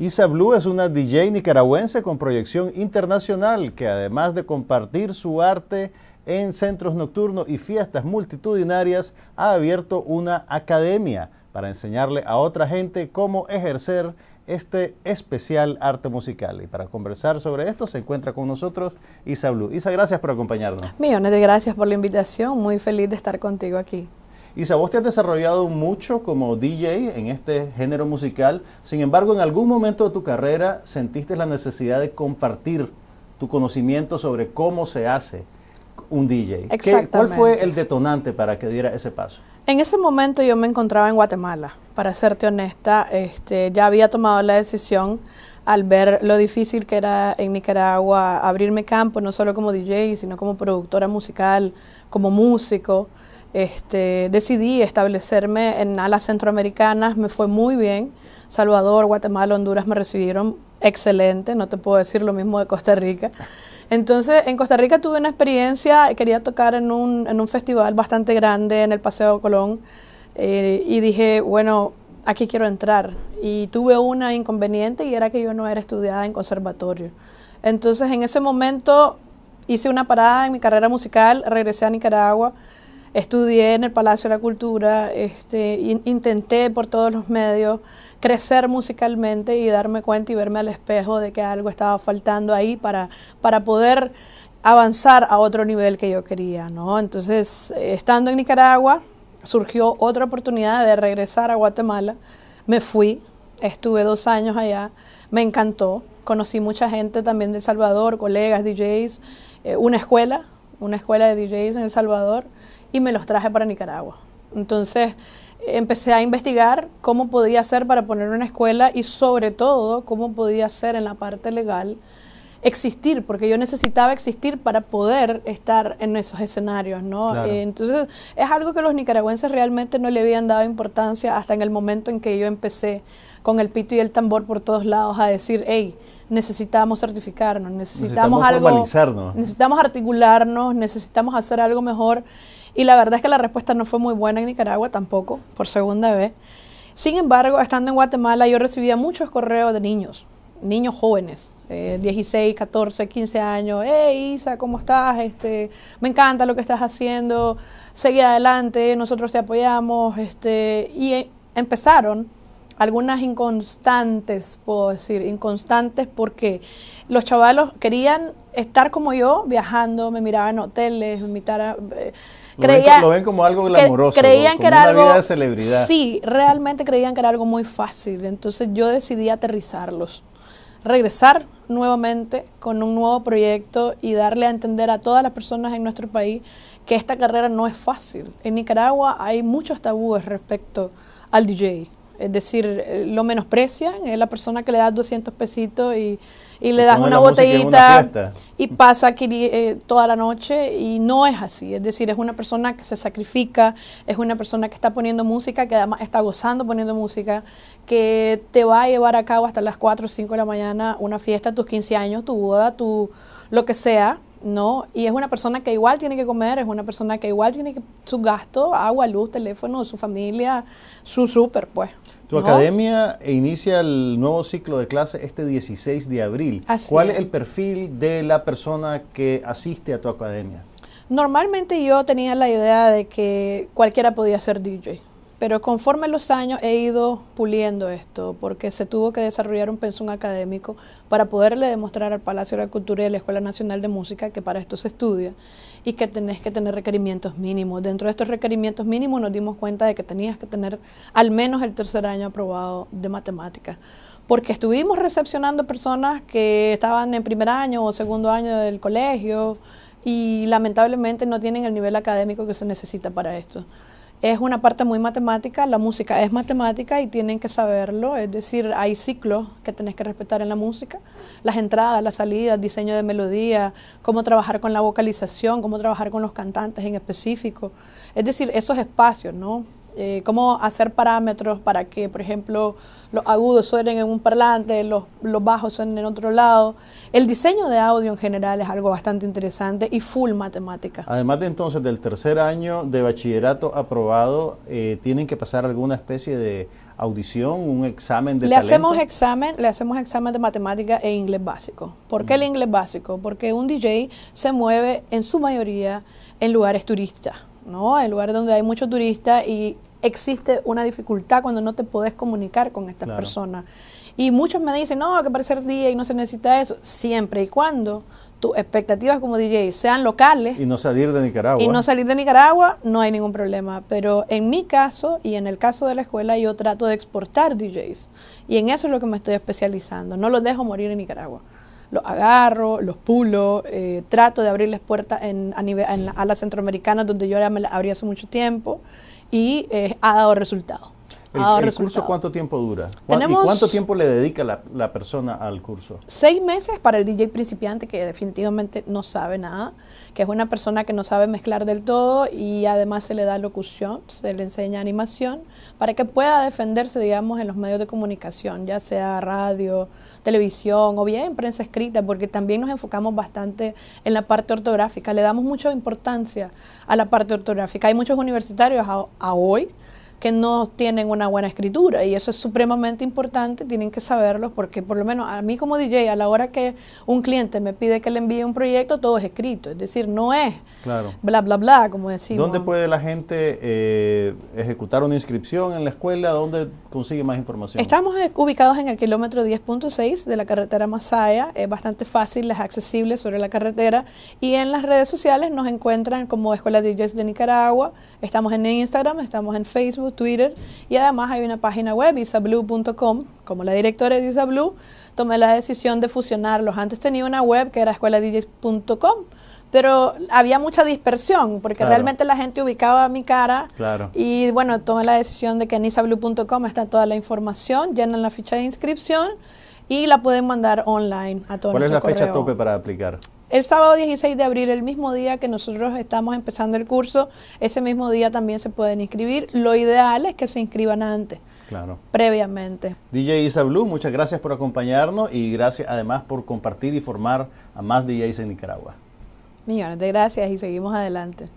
Isa Blue es una DJ nicaragüense con proyección internacional que además de compartir su arte en centros nocturnos y fiestas multitudinarias, ha abierto una academia para enseñarle a otra gente cómo ejercer este especial arte musical. Y para conversar sobre esto se encuentra con nosotros Isa Blue. Isa, gracias por acompañarnos. Millones de gracias por la invitación. Muy feliz de estar contigo aquí. Isa, vos te has desarrollado mucho como DJ en este género musical, sin embargo, en algún momento de tu carrera sentiste la necesidad de compartir tu conocimiento sobre cómo se hace un DJ. ¿Qué? ¿Cuál fue el detonante para que diera ese paso? En ese momento yo me encontraba en Guatemala, para serte honesta, este, ya había tomado la decisión al ver lo difícil que era en Nicaragua abrirme campo, no solo como DJ, sino como productora musical, como músico. Este, decidí establecerme en alas centroamericanas, me fue muy bien. Salvador, Guatemala, Honduras me recibieron excelente, no te puedo decir lo mismo de Costa Rica. Entonces, en Costa Rica tuve una experiencia, quería tocar en un, festival bastante grande en el Paseo Colón eh, y dije, bueno, aquí quiero entrar. Y tuve una inconveniente y era que yo no era estudiada en conservatorio. Entonces, en ese momento hice una parada en mi carrera musical, regresé a Nicaragua estudié en el Palacio de la Cultura, este, intenté por todos los medios crecer musicalmente y darme cuenta y verme al espejo de que algo estaba faltando ahí para, poder avanzar a otro nivel que yo quería, Entonces, estando en Nicaragua, surgió otra oportunidad de regresar a Guatemala, me fui, estuve dos años allá, me encantó, conocí mucha gente también de El Salvador, colegas, DJs, eh, una escuela una escuela de DJs en El Salvador y me los traje para Nicaragua. Entonces empecé a investigar cómo podía hacer para poner una escuela y sobre todo cómo podía hacer en la parte legal existir, porque yo necesitaba existir para poder estar en esos escenarios, ¿no? Eh, entonces, es algo que los nicaragüenses realmente no le habían dado importancia hasta en el momento en que yo empecé con el pito y el tambor por todos lados a decir, hey, necesitamos certificarnos, necesitamos, algo, necesitamos articularnos, necesitamos hacer algo mejor. Y la verdad es que la respuesta no fue muy buena en Nicaragua tampoco, por segunda vez. Sin embargo, estando en Guatemala yo recibía muchos correos de niños niños jóvenes, eh, 16, 14, 15 años, hey Isa, ¿cómo estás? Este, me encanta lo que estás haciendo, seguí adelante, nosotros te apoyamos, este, y eh, empezaron algunas inconstantes, puedo decir, inconstantes porque los chavalos querían estar como yo, viajando, me miraban en hoteles, me invitaban... Eh, lo ven como algo glamoroso, creían que era una algo, vida de celebridad. Sí, realmente creían que era algo muy fácil, entonces yo decidí aterrizarlos regresar nuevamente con un nuevo proyecto y darle a entender a todas las personas en nuestro país que esta carrera no es fácil. En Nicaragua hay muchos tabúes respecto al DJ, es decir, lo menosprecian, es la persona que le das 200 pesitos y, le das una botellita y pasa aquí eh, toda la noche y no es así. Es decir, es una persona que se sacrifica, es una persona que está poniendo música, que además está gozando poniendo música, que te va a llevar a cabo hasta las 4 o 5 de la mañana una fiesta, tus 15 años, tu boda, tu lo que sea. ¿no? Y es una persona que igual tiene que comer, es una persona que igual tiene que, su gasto, agua, luz, teléfono, su familia, su súper, pues. Tu academia inicia el nuevo ciclo de clases este 16 de abril. ¿Cuál es el perfil de la persona que asiste a tu academia? Normalmente yo tenía la idea de que cualquiera podía ser DJ. Pero conforme los años he ido puliendo esto, porque se tuvo que desarrollar un pensum académico para poderle demostrar al Palacio de la Cultura y la Escuela Nacional de Música que para esto se estudia y que tenés que tener requerimientos mínimos. Dentro de estos requerimientos mínimos nos dimos cuenta de que tenías que tener al menos el tercer año aprobado de matemáticas, porque estuvimos recepcionando personas que estaban en primer año o segundo año del colegio y lamentablemente no tienen el nivel académico que se necesita para esto es una parte muy matemática, la música es matemática y tienen que saberlo, es decir, hay ciclos que tenés que respetar en la música, las entradas, las salidas, diseño de melodía, cómo trabajar con la vocalización, cómo trabajar con los cantantes en específico, es decir, esos espacios, ¿no? Eh, cómo hacer parámetros para que, por ejemplo, los agudos suenen en un parlante, los, los, bajos suenen en otro lado. El diseño de audio en general es algo bastante interesante y full matemática. Además de entonces del tercer año de bachillerato aprobado, eh, tienen que pasar alguna especie de audición, un examen de le hacemos examen, le hacemos examen de matemática e inglés básico. ¿Por qué el mm. inglés básico? Porque un DJ se mueve en su mayoría en lugares turistas ¿no? lugar lugares donde hay muchos turistas y existe una dificultad cuando no te podés comunicar con estas personas. Y muchos me dicen, no, que para ser DJ no se necesita eso, siempre y cuando tus expectativas como DJ sean locales. Y no salir de Nicaragua. Y no salir de Nicaragua, no hay ningún problema. Pero en mi caso y en el caso de la escuela, yo trato de exportar DJs. Y en eso es lo que me estoy especializando. No los dejo morir en Nicaragua los agarro, los pulo, eh, trato de abrirles puertas a, nivel, en la centroamericana donde yo ya me las abrí hace mucho tiempo y eh, ha dado resultados. Ah, ¿El, curso cuánto tiempo dura? ¿Y cuánto tiempo le dedica la, persona al curso? Seis meses para el DJ principiante que definitivamente no sabe nada, que es una persona que no sabe mezclar del todo y además se le da locución, se le enseña animación para que pueda defenderse, digamos, en los medios de comunicación, ya sea radio, televisión o bien prensa escrita, porque también nos enfocamos bastante en la parte ortográfica, le damos mucha importancia a la parte ortográfica. Hay muchos universitarios a hoy que no tienen una buena escritura y eso es supremamente importante, tienen que saberlo porque por lo menos a mí como DJ, a la hora que un cliente me pide que le envíe un proyecto, todo es escrito, es decir, no es claro. bla, bla, bla, como decimos. ¿Dónde puede la gente eh, ejecutar una inscripción en la escuela? ¿Dónde consigue más información? Estamos eh, ubicados en el kilómetro 10.6 de la carretera Masaya, es bastante fácil, es accesible sobre la carretera y en las redes sociales nos encuentran como Escuela DJs de Nicaragua, estamos en Instagram, estamos en Facebook, Twitter y además hay una página web, isablue.com. Como la directora de Isablue, tomé la decisión de fusionarlos. Antes tenía una web que era escueladjs.com, pero había mucha dispersión porque realmente la gente ubicaba mi cara claro. y bueno, tomé la decisión de que en isablue.com está toda la información, llenan la ficha de inscripción y la pueden mandar online a todo ¿Cuál es la fecha tope para aplicar? El sábado 16 de abril, el mismo día que nosotros estamos empezando el curso, ese mismo día también se pueden inscribir. Lo ideal es que se inscriban antes. Claro. Previamente. DJ Isa Blue, muchas gracias por acompañarnos y gracias además por compartir y formar a más DJs en Nicaragua. Millones de gracias y seguimos adelante.